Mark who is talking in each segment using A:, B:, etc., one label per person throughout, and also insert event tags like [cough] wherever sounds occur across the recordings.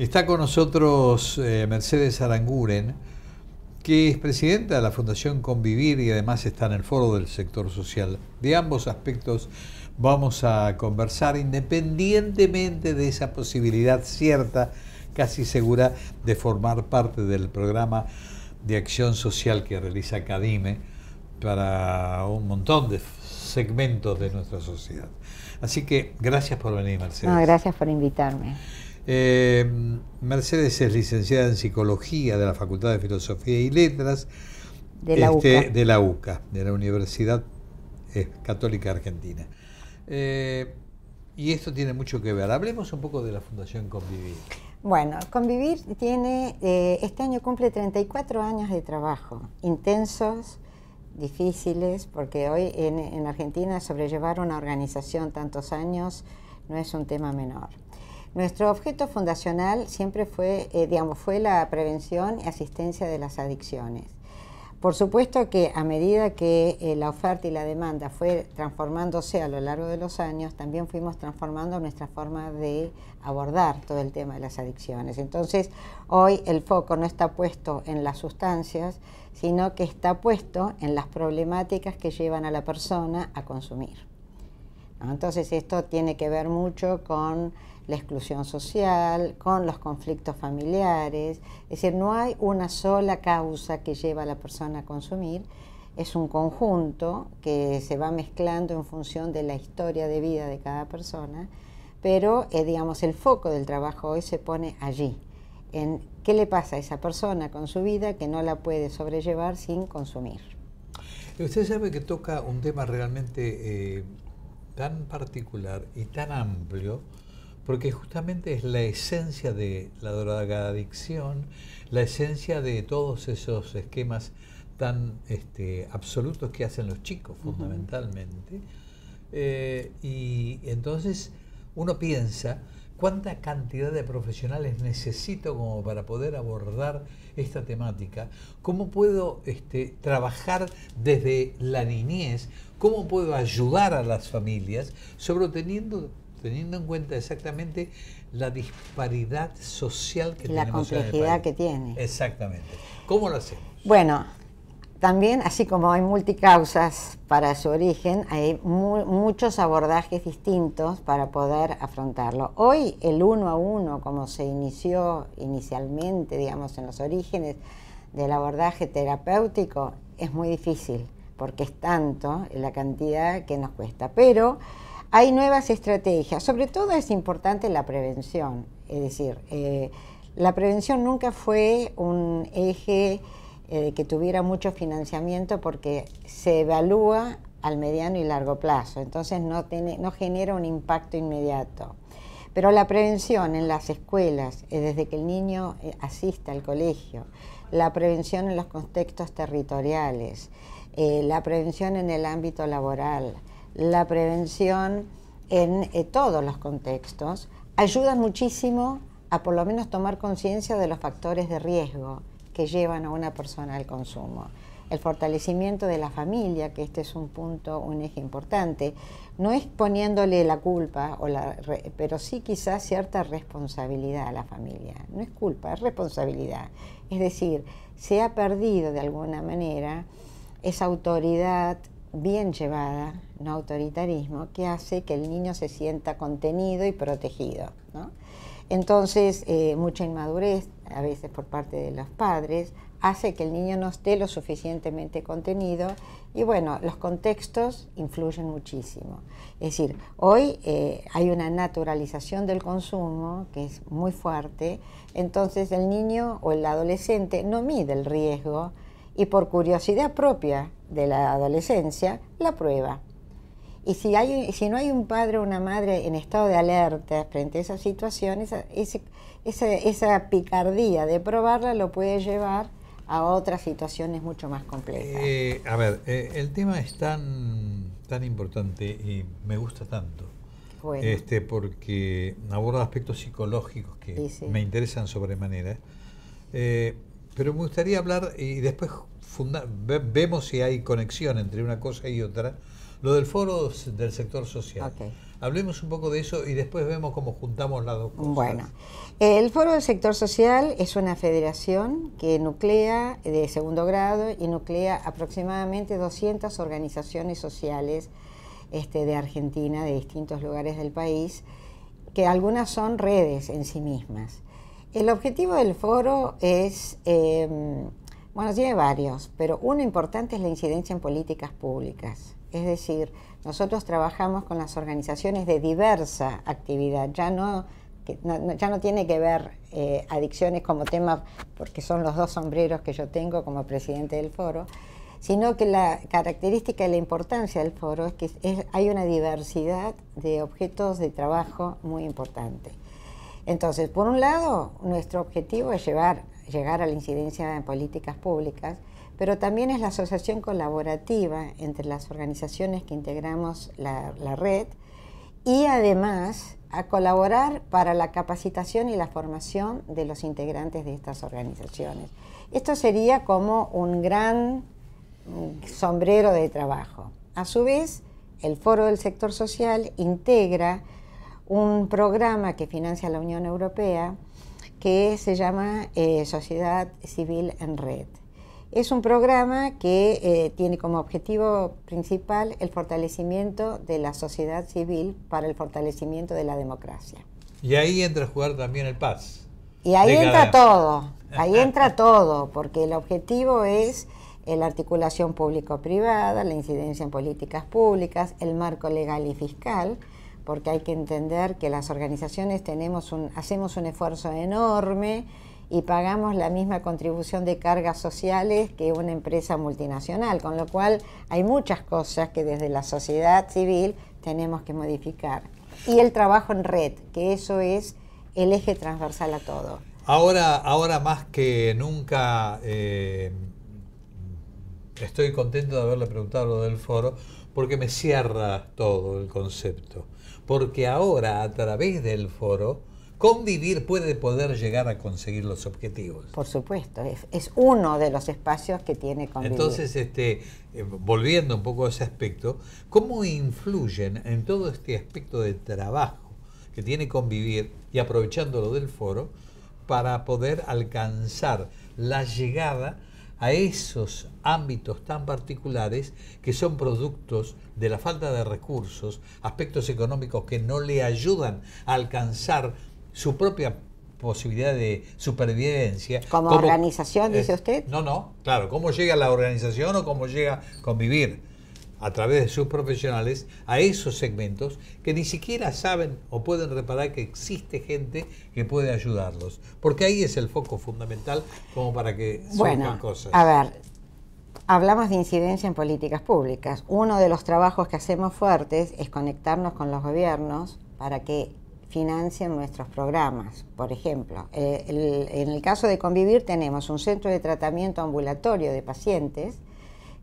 A: Está con nosotros eh, Mercedes Aranguren, que es presidenta de la Fundación Convivir y además está en el foro del sector social. De ambos aspectos vamos a conversar independientemente de esa posibilidad cierta, casi segura, de formar parte del programa de acción social que realiza Cadime para un montón de segmentos de nuestra sociedad. Así que gracias por venir, Mercedes.
B: gracias por invitarme.
A: Eh, Mercedes es licenciada en Psicología de la Facultad de Filosofía y Letras de la, este, UCA. De la Universidad eh, Católica Argentina. Eh, y esto tiene mucho que ver. Hablemos un poco de la Fundación Convivir.
B: Bueno, Convivir tiene, este año cumple 34 años de trabajo, intensos, difíciles, porque hoy en Argentina sobrellevar una organización tantos años no es un tema menor. Nuestro objeto fundacional siempre fue, eh, digamos, fue la prevención y asistencia de las adicciones. Por supuesto que a medida que eh, la oferta y la demanda fue transformándose a lo largo de los años, también fuimos transformando nuestra forma de abordar todo el tema de las adicciones. Entonces, hoy el foco no está puesto en las sustancias, sino que está puesto en las problemáticas que llevan a la persona a consumir. Entonces, esto tiene que ver mucho con la exclusión social, con los conflictos familiares. Es decir, no hay una sola causa que lleva a la persona a consumir, es un conjunto que se va mezclando en función de la historia de vida de cada persona, pero eh, digamos el foco del trabajo hoy se pone allí, en qué le pasa a esa persona con su vida que no la puede sobrellevar sin consumir.
A: Eh, usted sabe que toca un tema realmente eh, tan particular y tan amplio porque justamente es la esencia de la drogadicción, la esencia de todos esos esquemas tan este, absolutos que hacen los chicos fundamentalmente. Eh, y entonces uno piensa cuánta cantidad de profesionales necesito como para poder abordar esta temática, cómo puedo este, trabajar desde la niñez, cómo puedo ayudar a las familias, sobre teniendo teniendo en cuenta exactamente la disparidad social que y La complejidad que tiene. Exactamente. ¿Cómo lo hacemos?
B: Bueno, también, así como hay multicausas para su origen, hay muchos abordajes distintos para poder afrontarlo. Hoy el uno a uno, como se inició inicialmente, digamos, en los orígenes del abordaje terapéutico, es muy difícil, porque es tanto la cantidad que nos cuesta. Pero hay nuevas estrategias, sobre todo es importante la prevención, es decir, eh, la prevención nunca fue un eje eh, que tuviera mucho financiamiento porque se evalúa al mediano y largo plazo, entonces no, genera un impacto inmediato. Pero la prevención en las escuelas, eh, desde que el niño asista al colegio, la prevención en los contextos territoriales, la prevención en el ámbito laboral, la prevención en eh, todos los contextos, ayuda muchísimo a por lo menos tomar conciencia de los factores de riesgo que llevan a una persona al consumo. El fortalecimiento de la familia, que este es un punto, un eje importante, no es poniéndole la culpa, o la, pero sí quizás cierta responsabilidad a la familia. No es culpa, es responsabilidad. Es decir, se ha perdido de alguna manera esa autoridad bien llevada, no autoritarismo, que hace que el niño se sienta contenido y protegido. Entonces, eh, mucha inmadurez, a veces por parte de los padres, hace que el niño no esté lo suficientemente contenido y bueno, los contextos influyen muchísimo. Es decir, hoy eh, hay una naturalización del consumo que es muy fuerte, entonces el niño o el adolescente no mide el riesgo y por curiosidad propia de la adolescencia, la prueba. Y si, hay, si no hay un padre o una madre en estado de alerta frente a esa situación, esa, esa, picardía de probarla lo puede llevar a otras situaciones mucho más complejas.
A: Eh, a ver, eh, el tema es tan, tan importante y me gusta tanto. Este, porque aborda aspectos psicológicos que me interesan sobremanera. Eh, pero me gustaría hablar y después vemos si hay conexión entre una cosa y otra, lo del foro del sector social. Hablemos un poco de eso y después vemos cómo juntamos las dos cosas. Bueno,
B: el foro del sector social es una federación que nuclea eh, de segundo grado y nuclea aproximadamente 200 organizaciones sociales este, de Argentina, de distintos lugares del país, que algunas son redes en sí mismas el objetivo del foro es, em, bueno, tiene varios, pero uno importante es la incidencia en políticas públicas. Es decir, nosotros trabajamos con las organizaciones de diversa actividad, ya no, ya no tiene que ver eh, adicciones como tema, porque son los dos sombreros que yo tengo como presidente del foro, sino que la característica y la importancia del foro es que hay una diversidad de objetos de trabajo muy importante. Entonces, por un lado, nuestro objetivo es llegar a la incidencia en políticas públicas, pero también es la asociación colaborativa entre las organizaciones que integramos la, la red y además a colaborar para la capacitación y la formación de los integrantes de estas organizaciones. Esto sería como un gran mm, sombrero de trabajo. A su vez, el Foro del Sector Social integra un programa que financia la Unión Europea que se llama eh, Sociedad Civil en Red. Es un programa que eh, tiene como objetivo principal el fortalecimiento de la sociedad civil para el fortalecimiento de la democracia.
A: Y ahí entra a jugar también el Paz. Y ahí entra
B: todo, ahí [laughs] entra todo, porque el objetivo es eh, la articulación público-privada, la incidencia en políticas públicas, el marco legal y fiscal, porque hay que entender que las organizaciones tenemos hacemos un esfuerzo enorme y pagamos la misma contribución de cargas sociales que una empresa multinacional, con lo cual hay muchas cosas que desde la sociedad civil tenemos que modificar. Y el trabajo en red, que eso es el eje transversal a todo.
A: Ahora, ahora más que nunca eh, estoy contento de haberle preguntado lo del foro, porque me cierra todo el concepto porque ahora a través del foro convivir puede poder llegar a conseguir los objetivos.
B: Por supuesto, es, uno de los espacios que tiene
A: convivir. Entonces, este, eh, volviendo un poco a ese aspecto, ¿cómo influyen en todo este aspecto de trabajo que tiene convivir y aprovechándolo del foro para poder alcanzar la llegada a esos ámbitos tan particulares que son productos de la falta de recursos, aspectos económicos que no le ayudan a alcanzar su propia posibilidad de supervivencia. ¿Como
B: organización, dice usted?
A: No, no, claro, cómo llega la organización o cómo llega convivir a través de sus profesionales a esos segmentos que ni siquiera saben o pueden reparar que existe gente que puede ayudarlos. Porque ahí es el foco fundamental como para que bueno, cosas. A ver,
B: hablamos de incidencia en políticas públicas. Uno de los trabajos que hacemos fuertes es conectarnos con los gobiernos para que financien nuestros programas. Por ejemplo, eh, en el caso de Convivir tenemos un centro de tratamiento ambulatorio de pacientes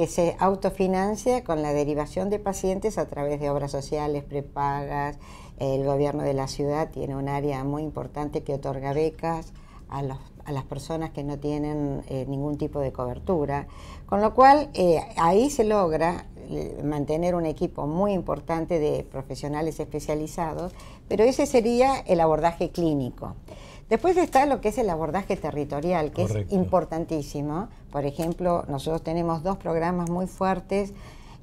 B: que se autofinancia con la derivación de pacientes a través de obras sociales, prepagas. El gobierno de la ciudad tiene un área muy importante que otorga becas a, las personas que no tienen eh, ningún tipo de cobertura. Con lo cual, eh, ahí se logra eh, mantener un equipo muy importante de profesionales especializados, pero ese sería el abordaje clínico. Después está lo que es el abordaje territorial, que es importantísimo. Por ejemplo, nosotros tenemos dos programas muy fuertes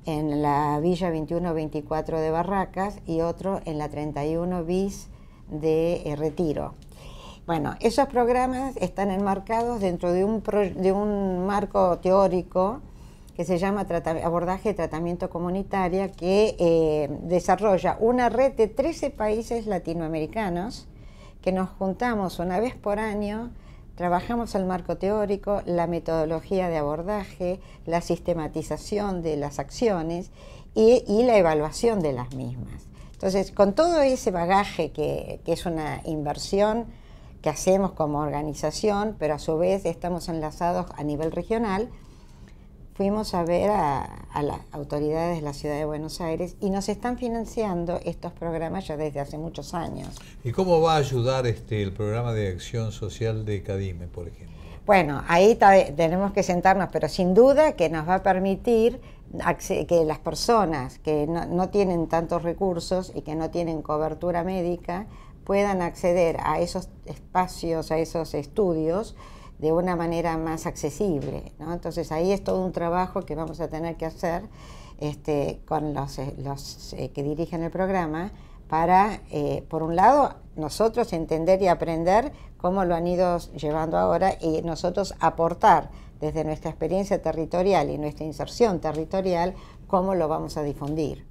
B: en la Villa 21-24 de Barracas y otro en la 31 bis de eh, Retiro. Bueno, esos programas están enmarcados dentro de un, marco teórico que se llama abordaje de tratamiento comunitaria, que eh, desarrolla una red de 13 países latinoamericanos que nos juntamos una vez por año, trabajamos el marco teórico, la metodología de abordaje, la sistematización de las acciones y, la evaluación de las mismas. Entonces, con todo ese bagaje que es una inversión, que hacemos como organización, pero a su vez estamos enlazados a nivel regional, fuimos a ver a, las autoridades de la ciudad de Buenos Aires y nos están financiando estos programas ya desde hace muchos años.
A: ¿Y cómo va a ayudar este, el programa de acción social de CADIME, por ejemplo?
B: Bueno, ahí tenemos que sentarnos, pero sin duda que nos va a permitir que las personas que no tienen tantos recursos y que no tienen cobertura médica puedan acceder a esos espacios, a esos estudios de una manera más accesible. Entonces ahí es todo un trabajo que vamos a tener que hacer este, con los, eh, los eh, que dirigen el programa para, eh, por un lado, nosotros entender y aprender cómo lo han ido llevando ahora y nosotros aportar desde nuestra experiencia territorial y nuestra inserción territorial cómo lo vamos a difundir.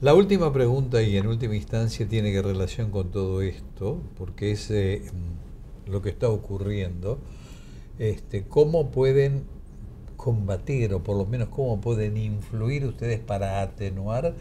A: La última pregunta y en última instancia tiene que relación con todo esto, porque es lo que está ocurriendo, este, cómo pueden combatir o por lo menos cómo pueden influir ustedes para atenuar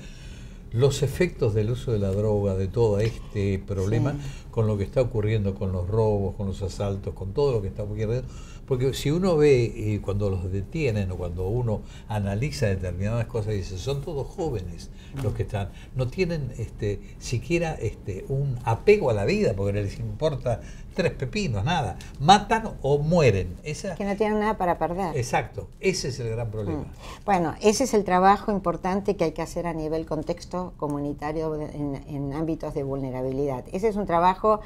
A: los efectos del uso de la droga, de todo este problema, con lo que está ocurriendo, con los robos, con los asaltos, con todo lo que está ocurriendo porque si uno ve eh, cuando los detienen o cuando uno analiza determinadas cosas, y dice, son todos jóvenes los que están, no tienen este, siquiera este, un apego a la vida, porque les importa tres pepinos, nada. Matan o mueren.
B: Que no tienen nada para perder.
A: Exacto, ese es el gran problema. Mm.
B: Bueno, ese es el trabajo importante que hay que hacer a nivel contexto comunitario en, ámbitos de vulnerabilidad. Ese es un trabajo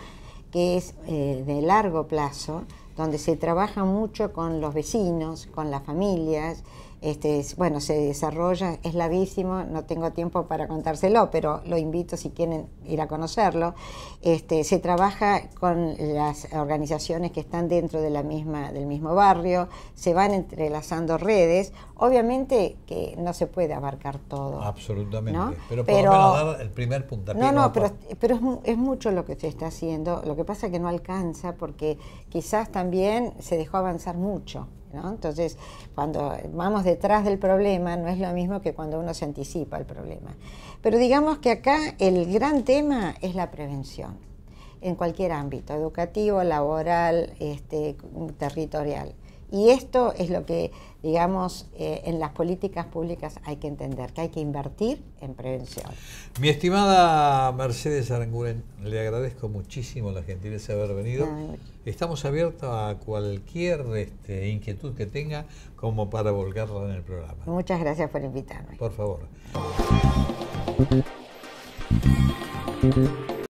B: que es eh, de largo plazo donde se trabaja mucho con los vecinos, con las familias. Este, bueno, se desarrolla, es labísimo no tengo tiempo para contárselo, pero lo invito si quieren ir a conocerlo. Este, se trabaja con las organizaciones que están dentro de la misma, del mismo barrio, se van entrelazando redes. Obviamente que no se puede abarcar todo.
A: Absolutamente, pero, pero dar el primer puntapié. No, no, pero,
B: es, mucho lo que se está haciendo. Lo que pasa es que no alcanza porque quizás también también se dejó avanzar mucho. Entonces, cuando vamos detrás del problema, no es lo mismo que cuando uno se anticipa al problema. Pero digamos que acá el gran tema es la prevención, en cualquier ámbito, educativo, laboral, este, territorial. Y esto es lo que, digamos, eh, en las políticas públicas hay que entender, que hay que invertir en prevención.
A: Mi estimada Mercedes Aranguren, le agradezco muchísimo la gentileza de haber venido. Estamos abiertos a cualquier este, inquietud que tenga como para volcarla en el programa.
B: Muchas gracias por invitarme.
A: Por favor.